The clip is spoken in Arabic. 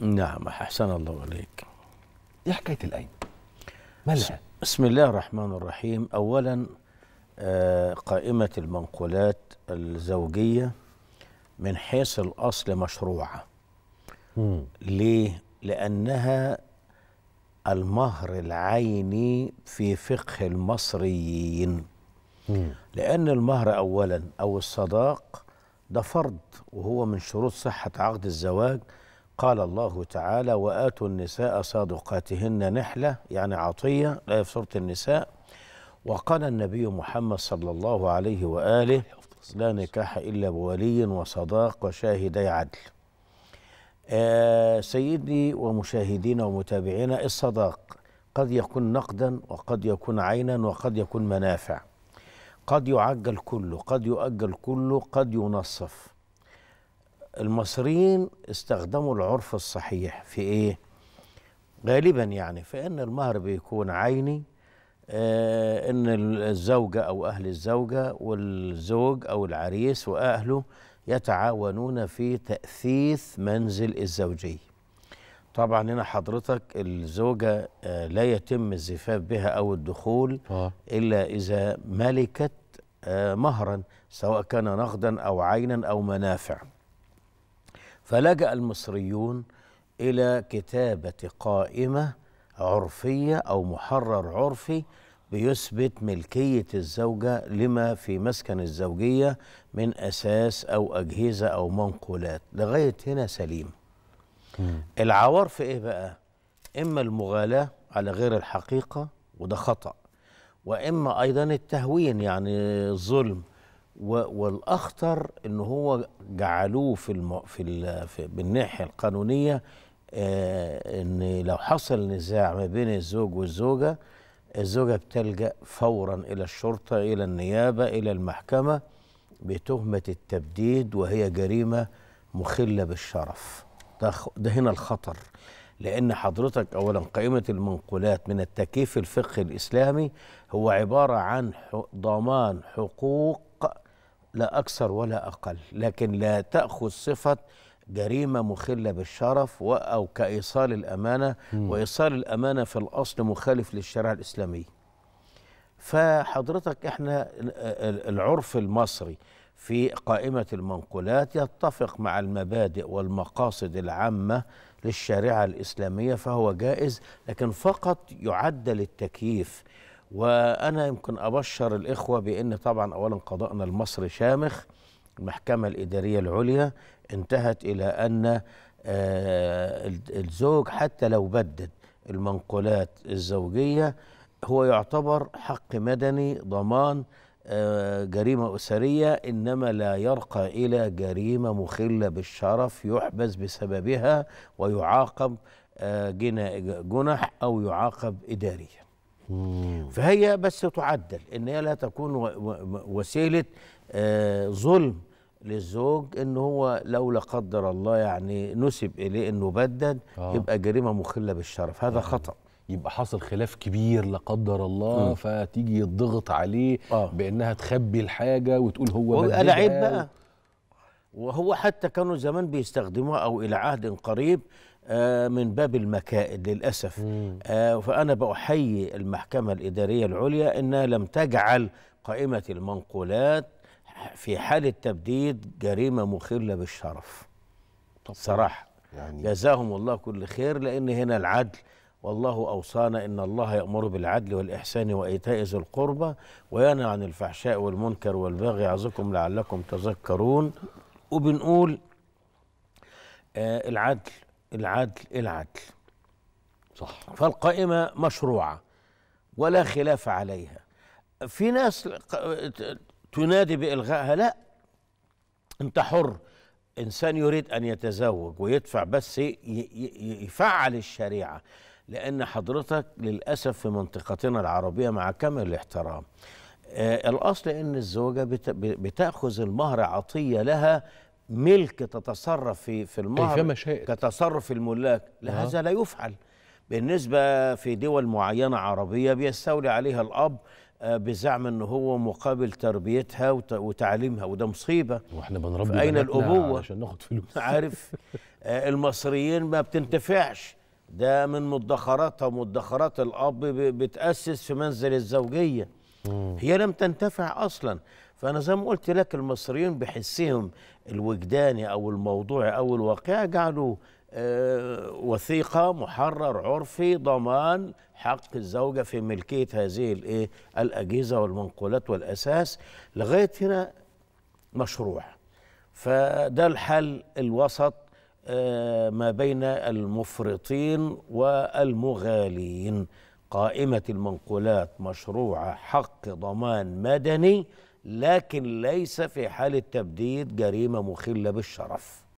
نعم أحسن الله إليك إيه حكاية الآية مالها؟ بسم الله الرحمن الرحيم أولا آه، قائمة المنقولات الزوجية من حيث الأصل مشروعة ليه؟ لأنها المهر العيني في فقه المصريين لأن المهر أولا أو الصداق ده فرض وهو من شروط صحة عقد الزواج قال الله تعالى وآتوا النساء صادقاتهن نحلة يعني عطية لا في سورة النساء وقال النبي محمد صلى الله عليه وآله لا نكاح إلا بولي وصداق وشاهدي عدل آه سيدي ومشاهدينا ومتابعينا الصداق قد يكون نقدا وقد يكون عينا وقد يكون منافع قد يعجل كله قد يؤجل كله قد ينصف المصريين استخدموا العرف الصحيح في ايه غالبا يعني فان المهر بيكون عيني آه، ان الزوجه او اهل الزوجه والزوج او العريس واهله يتعاونون في تاثيث منزل الزوجيه طبعا هنا حضرتك الزوجه آه، لا يتم الزفاف بها او الدخول آه. الا اذا ملكت مهرا سواء كان نقدا او عينا او منافع فلجأ المصريون إلى كتابة قائمة عرفية أو محرر عرفي بيثبت ملكية الزوجة لما في مسكن الزوجية من أساس أو أجهزة أو منقولات لغاية هنا سليم العوار في إيه بقى؟ إما المغالاة على غير الحقيقة وده خطأ وإما أيضا التهوين يعني الظلم والاخطر ان هو جعلوه في الم... في, ال... في بالناحيه القانونيه آه ان لو حصل نزاع ما بين الزوج والزوجه الزوجه بتلجا فورا الى الشرطه الى النيابه الى المحكمه بتهمه التبديد وهي جريمه مخله بالشرف ده, ده هنا الخطر لأن حضرتك أولا قائمة المنقولات من التكييف الفقهي الإسلامي هو عبارة عن ضمان حقوق لا أكثر ولا أقل لكن لا تأخذ صفة جريمة مخلة بالشرف أو كإيصال الأمانة وإيصال الأمانة في الأصل مخالف للشريعة الإسلامية فحضرتك إحنا العرف المصري في قائمة المنقولات يتفق مع المبادئ والمقاصد العامة للشريعة الإسلامية فهو جائز لكن فقط يعدل التكييف وانا يمكن ابشر الاخوه بان طبعا اولا قضاءنا المصري شامخ المحكمه الاداريه العليا انتهت الى ان آه، الزوج حتى لو بدد المنقولات الزوجيه هو يعتبر حق مدني ضمان آه، جريمة أسرية إنما لا يرقى إلى جريمة مخلة بالشرف يحبس بسببها ويعاقب آه، جنح أو يعاقب إداريا فهي بس تعدل ان هي لا تكون وسيله آه، ظلم للزوج ان هو لو لا قدر الله يعني نسب اليه انه بدد آه. يبقى جريمه مخله بالشرف هذا آه. خطا يبقى حصل خلاف كبير لا قدر الله م. فتيجي يضغط عليه آه. بانها تخبي الحاجه وتقول هو بددها العيب بقى وهو حتى كانوا زمان بيستخدموها او الى عهد قريب آه، من باب المكائد للأسف آه، فأنا بأحيي المحكمة الإدارية العليا أنها لم تجعل قائمة المنقولات في حال التبديد جريمة مخلة بالشرف صراحة يعني جزاهم الله كل خير لأن هنا العدل والله أوصانا إن الله يأمر بالعدل والإحسان وإيتاء ذي القربى وينهى عن الفحشاء والمنكر والبغي يعظكم لعلكم تذكرون وبنقول آه العدل العدل العدل صح فالقائمة مشروعة ولا خلاف عليها في ناس تنادي بإلغائها لا أنت حر إنسان يريد أن يتزوج ويدفع بس يفعل الشريعة لأن حضرتك للأسف في منطقتنا العربية مع كامل الاحترام آه، الأصل أن الزوجة بتأخذ المهر عطية لها ملك تتصرف في في المهر كتصرف الملاك لا هذا لا يفعل بالنسبة في دول معينة عربية بيستولي عليها الأب آه، بزعم ان هو مقابل تربيتها وتعليمها وده مصيبه واحنا بنربي اين الابوه عشان ناخد فلوس عارف آه، المصريين ما بتنتفعش ده من مدخراتها ومدخرات الاب بتاسس في منزل الزوجيه هي لم تنتفع اصلا فأنا زي ما قلت لك المصريين بحسهم الوجداني أو الموضوعي أو الواقعي جعلوا أه وثيقة محرر عرفي ضمان حق الزوجة في ملكية هذه الإيه الأجهزة والمنقولات والأساس لغاية هنا مشروع فده الحل الوسط آه، ما بين المفرطين والمغالين قائمة المنقولات مشروعة حق ضمان مدني لكن ليس في حال التبديد جريمه مخله بالشرف